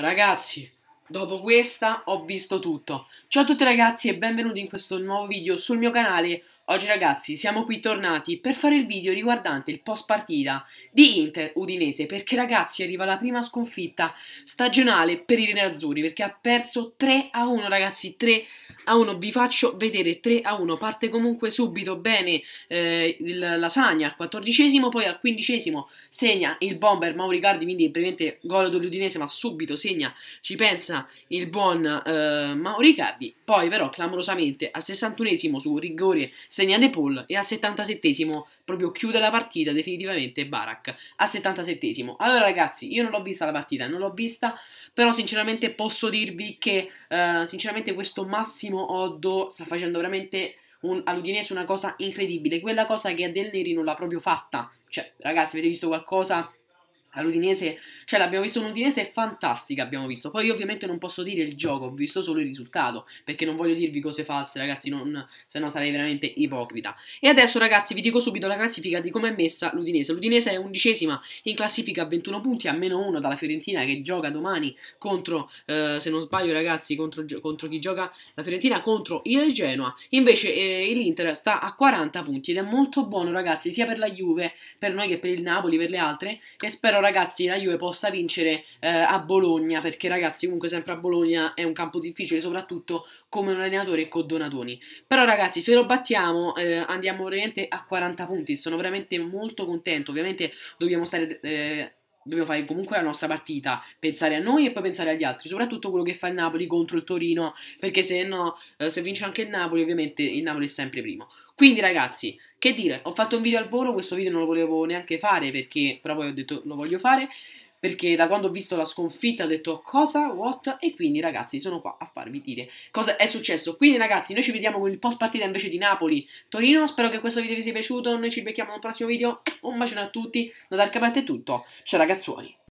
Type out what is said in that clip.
Ragazzi, dopo questa ho visto tutto. Ciao a tutti ragazzi e benvenuti in questo nuovo video sul mio canale Oggi ragazzi siamo qui tornati per fare il video riguardante il post partita di Inter Udinese perché ragazzi arriva la prima sconfitta stagionale per i Renazzurri perché ha perso 3 a 1 ragazzi 3 a 1 vi faccio vedere 3 a 1 parte comunque subito bene eh, il, la Sagna al quattordicesimo poi al quindicesimo segna il bomber Mauri Cardi quindi brevemente gol dell'Udinese ma subito segna ci pensa il buon eh, Mauri Cardi poi però clamorosamente al 61 su rigore segna De Paul e al 77 proprio chiude la partita definitivamente Barak al 77 allora ragazzi io non l'ho vista la partita non l'ho vista però sinceramente posso dirvi che eh, sinceramente questo Massimo Oddo sta facendo veramente un, all'Udinese una cosa incredibile quella cosa che a Del Neri non l'ha proprio fatta cioè ragazzi avete visto qualcosa All'Udinese, cioè l'abbiamo visto un'Udinese fantastica, abbiamo visto. Poi io ovviamente non posso dire il gioco, ho visto solo il risultato, perché non voglio dirvi cose false, ragazzi, non, se no sarei veramente ipocrita. E adesso, ragazzi, vi dico subito la classifica di come è messa l'Udinese. L'Udinese è undicesima in classifica a 21 punti, a meno 1 dalla Fiorentina che gioca domani contro, eh, se non sbaglio ragazzi, contro, contro, chi gioca la Fiorentina, contro il Genoa. Invece eh, l'Inter sta a 40 punti ed è molto buono, ragazzi, sia per la Juve, per noi che per il Napoli, per le altre, e spero ragazzi la Juve possa vincere eh, a Bologna, perché ragazzi comunque sempre a Bologna è un campo difficile, soprattutto come un allenatore con Donatoni. Però ragazzi se lo battiamo eh, andiamo veramente a 40 punti, sono veramente molto contento, ovviamente dobbiamo stare... Eh, dobbiamo fare comunque la nostra partita, pensare a noi e poi pensare agli altri, soprattutto quello che fa il Napoli contro il Torino, perché se no, eh, se vince anche il Napoli, ovviamente il Napoli è sempre primo. Quindi ragazzi, che dire, ho fatto un video al volo, questo video non lo volevo neanche fare perché però poi ho detto lo voglio fare perché da quando ho visto la sconfitta ho detto cosa, what, e quindi ragazzi sono qua a farvi dire cosa è successo. Quindi ragazzi noi ci vediamo con il post partita invece di Napoli-Torino, spero che questo video vi sia piaciuto, noi ci becchiamo nel prossimo video, un bacione a tutti, da Dark Pat è tutto, ciao ragazzuoli.